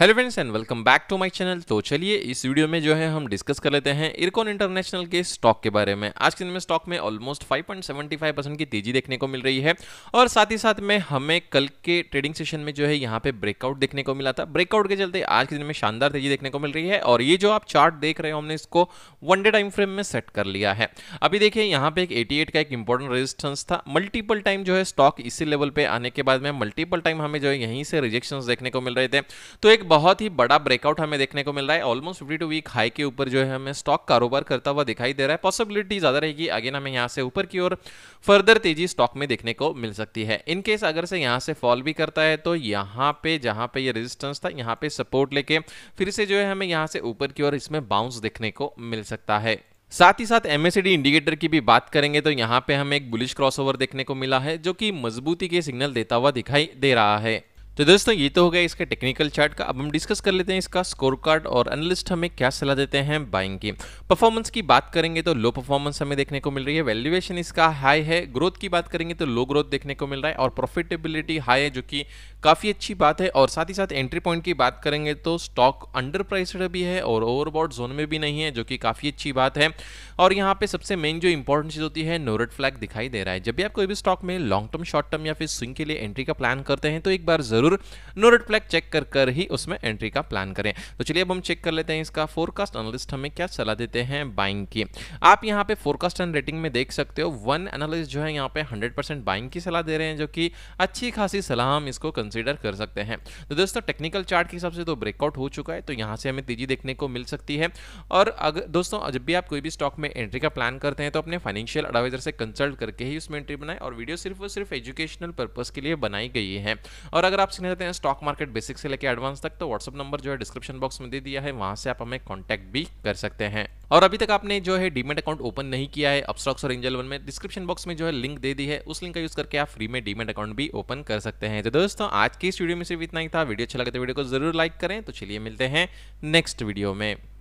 hello friends and welcome back to my channel तो चलिए इस वीडियो में जो है हम डिस्कस कर लेते हैं इरकॉन इंटरनेशनल के स्टॉक के बारे में आज के दिन में स्टॉक में ऑलमोस्ट 5.75 परसेंट की तेजी देखने को मिल रही है और साथ ही साथ में हमें कल के ट्रेडिंग सेशन में जो है यहाँ पे ब्रेकआउट देखने को मिला था ब्रेकआउट के चलते आज के दिन में शानदार तेजी देखने को मिल रही है और ये जो आप चार्ट देख रहे हो हमने इसको वन डे टाइम फ्रेम में सेट कर लिया है अभी देखिए यहाँ पे एक एटी का एक इंपॉर्टेंट रेजिस्टेंस था मल्टीपल टाइम जो है स्टॉक इसी लेवल पर आने के बाद में मल्टीपल टाइम हमें जो है यहीं से रिजेक्शन देखने को मिल रहे थे तो एक बहुत ही बड़ा ब्रेकआउट हमें देखने को मिल रहा है almost fifty two week high के ऊपर जो है हमें स्टॉक कारोबार करता हुआ दिखाई दे रहा है पॉसिबिलिटी ज्यादा रहेगी अगेन हमें यहाँ से ऊपर की ओर फर्दर तेजी स्टॉक में देखने को मिल सकती है इनकेस अगर से यहाँ से फॉल भी करता है तो यहाँ पे जहाँ पे ये रेजिस्टेंस था यहाँ पे सपोर्ट लेके फिर से जो है हमें यहाँ से ऊपर की ओर इसमें बाउंस देखने को मिल सकता है साथ ही साथ एमएसडी इंडिकेटर की भी बात करेंगे तो यहाँ पे हमें एक बुलिश क्रॉसओवर देखने को मिला है जो कि मजबूती के सिग्नल देता हुआ दिखाई दे रहा है तो दोस्तों ये तो हो गया इसका टेक्निकल चार्ट का अब हम डिस्कस कर लेते हैं इसका स्कोर कार्ड और एनालिस्ट हमें क्या सलाह देते हैं बाइंग की परफॉर्मेंस की बात करेंगे तो लो परफॉर्मेंस हमें देखने को मिल रही है वैल्यूएशन इसका हाई है ग्रोथ की बात करेंगे तो लो ग्रोथ देखने को मिल रहा है और प्रॉफिटेबिलिटी हाई है जो कि काफ़ी अच्छी बात है और साथ ही साथ एंट्री पॉइंट की बात करेंगे तो स्टॉक अंडर प्राइसड भी है और ओवरबॉड जोन में भी नहीं है जो कि काफ़ी अच्छी बात है और यहाँ पे सबसे मेन जो इंपॉर्टेंट चीज़ होती है नोरेट फ्लैग दिखाई दे रहा है जब भी आप कोई भी स्टॉक में लॉन्ग टर्म शॉर्ट टर्म या फिर स्विंग के लिए एंट्री का प्लान करते हैं तो एक बार ज़रूर नोरेट फ्लैग चेक कर कर ही उसमें एंट्री का प्लान करें तो चलिए अब हम चेक कर लेते हैं इसका फोरकास्ट एनालिस्ट हमें क्या सलाह देते हैं बाइंग की आप यहाँ पे फोरकास्ट एंड रेटिंग में देख सकते हो वन एनालिस्ट जो है यहाँ पे हंड्रेड बाइंग की सलाह दे रहे हैं जो कि अच्छी खासी सलाह हम इसको कंसिडर कर सकते हैं तो दोस्तों टेक्निकल चार्ट के हिसाब से तो ब्रेकआउट हो चुका है तो यहाँ से हमें तेजी देखने को मिल सकती है और अगर दोस्तों जब भी आप कोई भी स्टॉक में एंट्री का प्लान करते हैं तो अपने फाइनेंशियल एडवाइजर से कंसल्ट करके ही उसमें एंट्री बनाए और वीडियो सिर्फ और सिर्फ एजुकेशनल पर्पज़ के लिए बनाई गई है और अगर आप सीखना चाहते हैं स्टॉक मार्केट बेसिक से लेकर एडवांस तक तो व्हाट्सअप नंबर जो है डिस्क्रिप्शन बॉक्स में दे दिया है वहाँ से आप हमें कॉन्टैक्ट भी कर सकते हैं और अभी तक आपने जो है डीमेट अकाउंट ओपन नहीं किया है अपस्टॉक्स और एंजल वन में डिस्क्रिप्शन बॉक्स में जो है लिंक दे दी है उस लिंक का यूज करके आप फ्री में डीमेट अकाउंट भी ओपन कर सकते हैं तो दोस्तों आज की इस वीडियो में सिर्फ इतना ही था वीडियो अच्छा लगे तो वीडियो को जरूर लाइक करें तो चलिए मिलते हैं नेक्स्ट वीडियो में